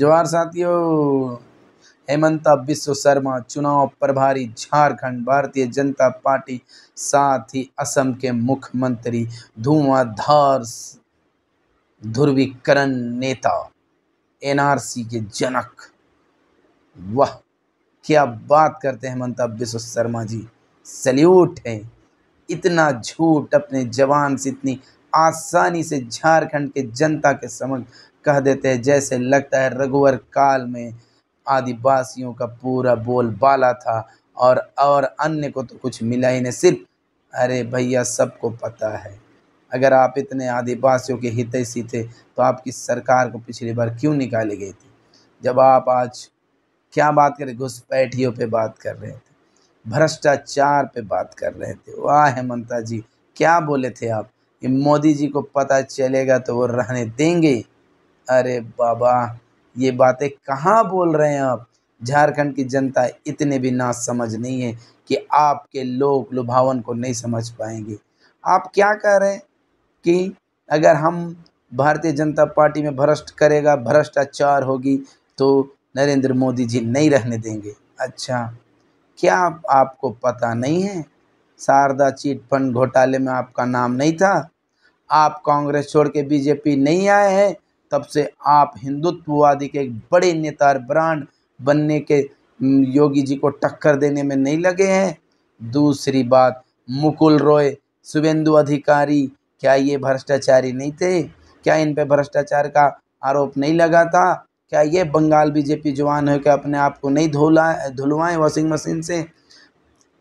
जवाहर साथियों हेमंता विश्व शर्मा चुनाव प्रभारी झारखंड भारतीय जनता पार्टी साथ ही असम के मुख्यमंत्री धुआंधार ध्रुवीकरण नेता एनआरसी के जनक वह क्या बात करते हैं हेमंता विश्व शर्मा जी सल्यूट है इतना झूठ अपने जवान से इतनी आसानी से झारखंड के जनता के समक्ष कह देते हैं जैसे लगता है रघुवर काल में आदिवासियों का पूरा बोलबाला था और और अन्य को तो कुछ मिला ही नहीं सिर्फ अरे भैया सबको पता है अगर आप इतने आदिवासियों के हितैषी थे तो आपकी सरकार को पिछली बार क्यों निकाली गई थी जब आप आज क्या बात करें घुसपैठियों पे बात कर रहे थे भ्रष्टाचार पे बात कर रहे थे वाह हेमंता जी क्या बोले थे आप मोदी जी को पता चलेगा तो वो रहने देंगे अरे बाबा ये बातें कहाँ बोल रहे हैं आप झारखंड की जनता इतने भी ना समझ नहीं है कि आपके लोग लुभावन को नहीं समझ पाएंगे आप क्या कह रहे हैं कि अगर हम भारतीय जनता पार्टी में भ्रष्ट करेगा भ्रष्टाचार होगी तो नरेंद्र मोदी जी नहीं रहने देंगे अच्छा क्या आपको पता नहीं है शारदा चीट फंड घोटाले में आपका नाम नहीं था आप कांग्रेस छोड़ के बीजेपी नहीं आए हैं तब से आप हिंदुत्ववादी के एक बड़े नेता ब्रांड बनने के योगी जी को टक्कर देने में नहीं लगे हैं दूसरी बात मुकुल रॉय शुभेंदु अधिकारी क्या ये भ्रष्टाचारी नहीं थे क्या इन पर भ्रष्टाचार का आरोप नहीं लगा था क्या ये बंगाल बीजेपी जवान होकर अपने आप को नहीं धोला धुलवाएं वॉशिंग मशीन से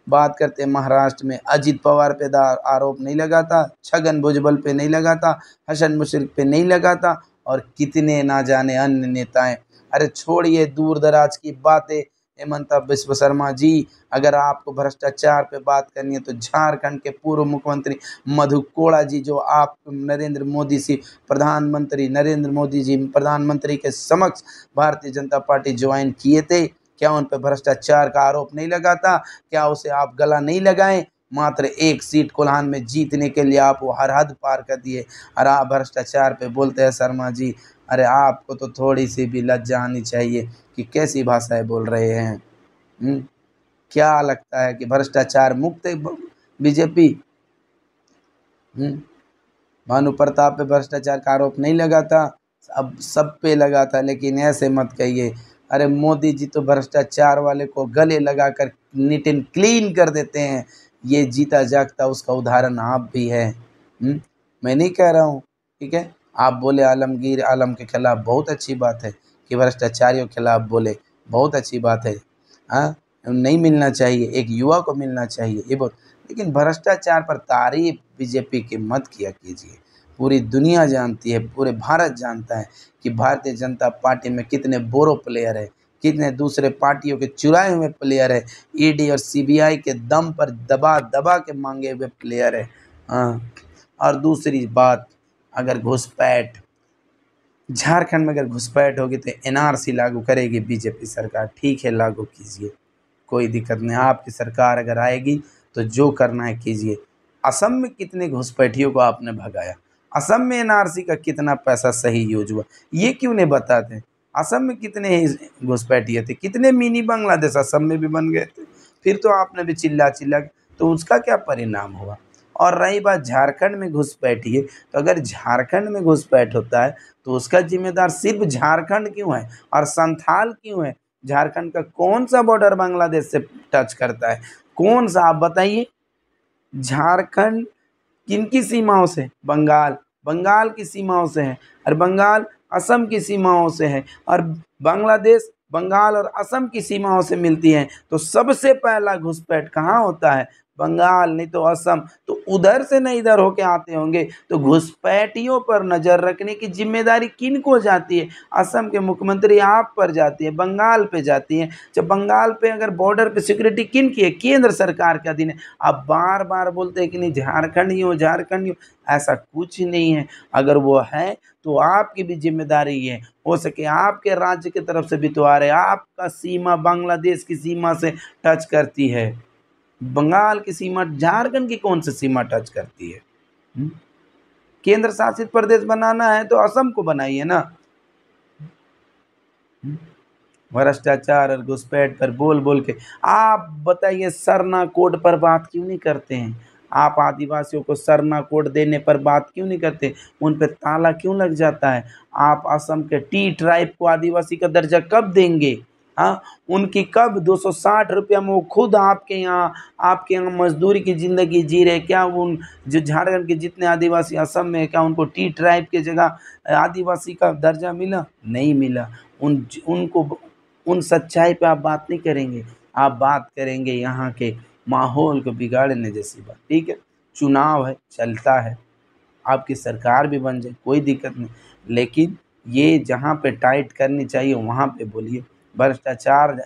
बात करते महाराष्ट्र में अजीत पवार पे आरोप नहीं लगा था छगन भुजबल पे नहीं लगा था हसन मुशरफ पे नहीं लगा था और कितने ना जाने अन्य नेताएं अरे छोड़िए दूर दराज की बातें हेमंता विश्व शर्मा जी अगर आपको भ्रष्टाचार पे बात करनी है तो झारखंड के पूर्व मुख्यमंत्री मधु कोड़ा जी जो आप नरेंद्र मोदी सी प्रधानमंत्री नरेंद्र मोदी जी प्रधानमंत्री के समक्ष भारतीय जनता पार्टी ज्वाइन किए थे क्या उन पर भ्रष्टाचार का आरोप नहीं लगा था क्या उसे आप गला नहीं लगाएं मात्र एक सीट कोल्हान में जीतने के लिए आप वो हर हद पार कर दिए और आप भ्रष्टाचार पे बोलते हैं शर्मा जी अरे आपको तो थोड़ी सी भी लज्जा आनी चाहिए कि कैसी भाषाएं बोल रहे हैं हुँ? हम्म, क्या लगता है कि भ्रष्टाचार मुक्त बीजेपी हम्म, भानु प्रताप पे भ्रष्टाचार का आरोप नहीं लगा था अब सब पे लगा था लेकिन ऐसे मत कहिए अरे मोदी जी तो भ्रष्टाचार वाले को गले लगा कर नीट एंड क्लीन कर देते हैं ये जीता जागता उसका उदाहरण आप भी है हुँ? हम्म? मैं नहीं कह रहा हूँ ठीक है आप बोले आलमगीर आलम के खिलाफ बहुत अच्छी बात है कि भ्रष्टाचारियों के खिलाफ बोले बहुत अच्छी बात है हाँ नहीं मिलना चाहिए एक युवा को मिलना चाहिए ये बहुत लेकिन भ्रष्टाचार पर तारीफ बीजेपी की मत किया कीजिए पूरी दुनिया जानती है पूरे भारत जानता है कि भारतीय जनता पार्टी में कितने बोरो प्लेयर हैं कितने दूसरे पार्टियों के चुराए हुए प्लेयर है ईडी और सीबीआई के दम पर दबा दबा के मांगे हुए प्लेयर है हाँ। और दूसरी बात अगर घुसपैठ झारखंड में अगर घुसपैठ होगी तो एनआरसी लागू करेगी बीजेपी सरकार ठीक है लागू कीजिए कोई दिक्कत नहीं आपकी सरकार अगर आएगी तो जो करना है कीजिए असम में कितने घुसपैठियों को आपने भगाया असम में एनआरसी का कितना पैसा सही यूज हुआ ये क्यों नहीं बताते असम में कितने घुसपैठिए थे कितने मिनी बांग्लादेश असम में भी बन गए थे फिर तो आपने भी चिल्ला चिल्ला तो उसका क्या परिणाम हुआ और रही बात झारखंड में घुसपैठिए तो अगर झारखंड में घुसपैठ होता है तो उसका जिम्मेदार सिर्फ झारखंड क्यों है और संथाल क्यों है झारखंड का कौन सा बॉर्डर बांग्लादेश से टच करता है कौन सा आप बताइए झारखंड किन की सीमाओं से बंगाल बंगाल की सीमाओं से है और बंगाल असम की सीमाओं से है और बांग्लादेश बंगाल और असम की सीमाओं से मिलती है तो सबसे पहला घुसपैठ कहाँ होता है बंगाल नहीं तो असम तो उधर से नहीं इधर होके आते होंगे तो घुसपैठियों पर नज़र रखने की जिम्मेदारी किन को जाती है असम के मुख्यमंत्री आप पर जाती है बंगाल पे जाती है जब बंगाल पे अगर बॉर्डर पे सिक्योरिटी किन की है केंद्र सरकार का दिन है आप बार बार बोलते हैं कि नहीं झारखंड ही हो झारखंड ही हो ऐसा कुछ नहीं है अगर वो है तो आपकी भी जिम्मेदारी है हो सके आपके राज्य की तरफ से भी तो आ रहे आपका सीमा बांग्लादेश की सीमा से टच करती है बंगाल की सीमा झारखंड की कौन सी सीमा टच करती है हम्म? केंद्र शासित प्रदेश बनाना है तो असम को बनाइए ना हम्म? भ्रष्टाचार और घुसपैठ पर बोल बोल के आप बताइए सरना कोड पर बात क्यों नहीं करते हैं आप आदिवासियों को सरना कोड देने पर बात क्यों नहीं करते उन पर ताला क्यों लग जाता है आप असम के टी ट्राइब को आदिवासी का दर्जा कब देंगे हाँ उनकी कब दो सौ साठ रुपया में वो खुद आपके यहाँ आपके यहाँ मजदूरी की ज़िंदगी जी रहे क्या वो उन जो झारखंड के जितने आदिवासी असम में क्या उनको टी ट्राइब की जगह आदिवासी का दर्जा मिला नहीं मिला उन उनको उन सच्चाई पे आप बात नहीं करेंगे आप बात करेंगे यहाँ के माहौल को बिगाड़ने जैसी बात ठीक है चुनाव है चलता है आपकी सरकार भी बन जाए कोई दिक्कत नहीं लेकिन ये जहाँ पे टाइट करनी चाहिए वहाँ पे बोलिए भ्रष्टाचार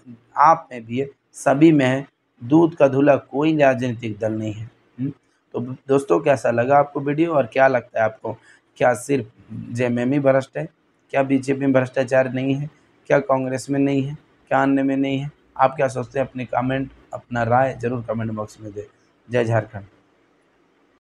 आप में भी है सभी में है दूध का धुला कोई राजनीतिक दल नहीं है हम्म? तो दोस्तों कैसा लगा आपको वीडियो और क्या लगता है आपको क्या सिर्फ एम भ्रष्ट है क्या बीजेपी में भ्रष्टाचार नहीं है क्या कांग्रेस में नहीं है क्या अन्य में नहीं है आप क्या सोचते हैं अपने कमेंट अपना राय जरूर कमेंट बॉक्स में दें जय झारखंड